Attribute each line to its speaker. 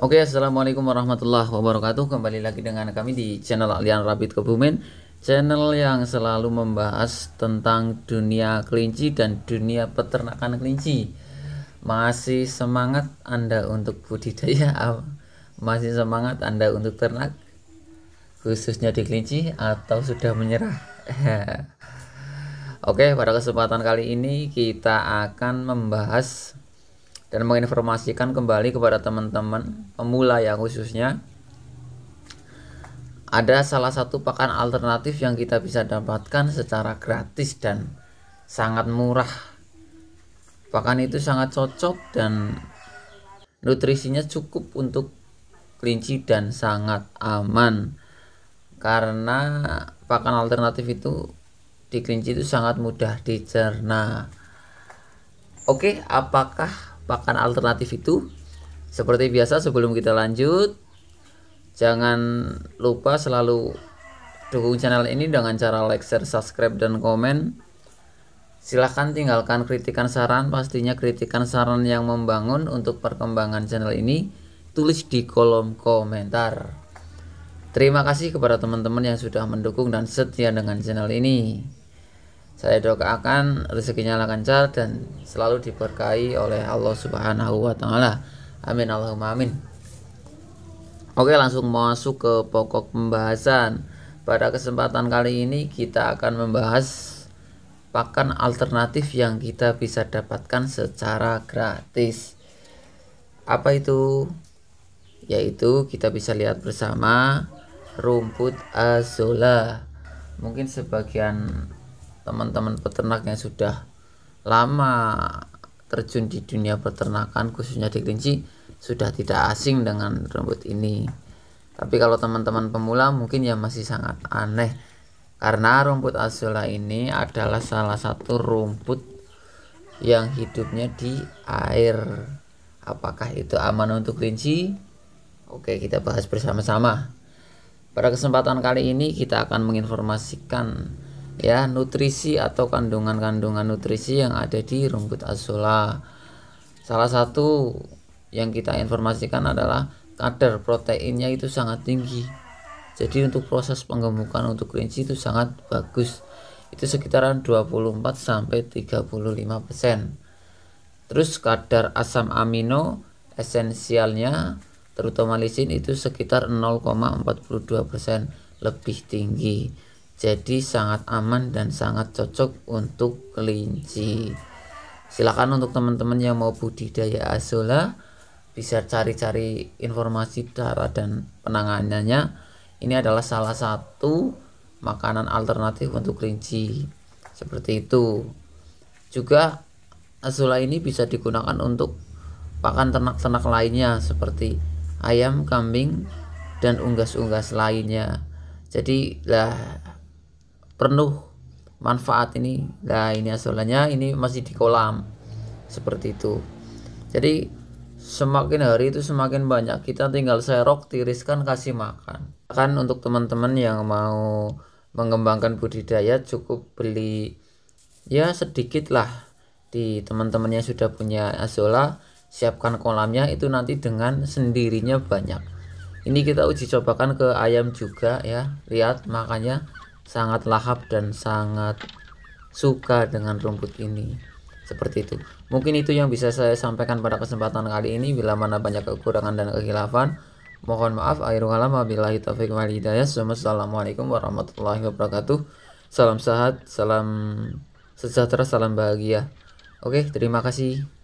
Speaker 1: Oke, assalamualaikum warahmatullahi wabarakatuh. Kembali lagi dengan kami di channel Alian Rabbit Kebumen, channel yang selalu membahas tentang dunia kelinci dan dunia peternakan kelinci. Masih semangat Anda untuk budidaya? Masih semangat Anda untuk ternak? Khususnya di kelinci atau sudah menyerah? Oke, pada kesempatan kali ini kita akan membahas dan menginformasikan kembali kepada teman-teman pemula ya khususnya ada salah satu pakan alternatif yang kita bisa dapatkan secara gratis dan sangat murah pakan itu sangat cocok dan nutrisinya cukup untuk kelinci dan sangat aman karena pakan alternatif itu di kelinci itu sangat mudah dicerna oke apakah pakan alternatif itu. Seperti biasa sebelum kita lanjut, jangan lupa selalu dukung channel ini dengan cara like, share, subscribe, dan komen. Silahkan tinggalkan kritikan saran, pastinya kritikan saran yang membangun untuk perkembangan channel ini. Tulis di kolom komentar. Terima kasih kepada teman-teman yang sudah mendukung dan setia dengan channel ini. Saya doakan rezekinya lancar dan selalu diberkahi oleh Allah Subhanahu wa taala. Amin Allahumma amin. Oke, langsung masuk ke pokok pembahasan. Pada kesempatan kali ini kita akan membahas pakan alternatif yang kita bisa dapatkan secara gratis. Apa itu? Yaitu kita bisa lihat bersama rumput azolla. Mungkin sebagian teman-teman peternak yang sudah lama terjun di dunia peternakan khususnya di kelinci sudah tidak asing dengan rambut ini tapi kalau teman-teman pemula mungkin ya masih sangat aneh karena rumput azola ini adalah salah satu rumput yang hidupnya di air apakah itu aman untuk kelinci oke kita bahas bersama-sama pada kesempatan kali ini kita akan menginformasikan ya nutrisi atau kandungan-kandungan nutrisi yang ada di rumput azolla. Salah satu yang kita informasikan adalah kadar proteinnya itu sangat tinggi. Jadi untuk proses penggemukan untuk kelinci itu sangat bagus. Itu sekitaran 24 sampai 35%. persen. Terus kadar asam amino esensialnya terutama lisin itu sekitar 0,42% persen lebih tinggi jadi sangat aman dan sangat cocok untuk kelinci silakan untuk teman-teman yang mau budidaya azola bisa cari-cari informasi cara dan penanganannya ini adalah salah satu makanan alternatif untuk kelinci seperti itu juga azola ini bisa digunakan untuk pakan ternak-ternak lainnya seperti ayam, kambing, dan unggas-unggas lainnya jadi lah penuh manfaat ini nah ini asalnya ini masih di kolam seperti itu jadi semakin hari itu semakin banyak kita tinggal serok tiriskan kasih makan kan untuk teman-teman yang mau mengembangkan budidaya cukup beli ya sedikit lah di teman-teman yang sudah punya azola siapkan kolamnya itu nanti dengan sendirinya banyak ini kita uji cobakan ke ayam juga ya lihat makanya sangat lahap dan sangat suka dengan rumput ini seperti itu mungkin itu yang bisa saya sampaikan pada kesempatan kali ini bila mana banyak kekurangan dan kehilafan mohon maaf air kalam wabillahi taufiq wal hidayah assalamualaikum warahmatullahi wabarakatuh salam sehat salam sejahtera salam bahagia oke terima kasih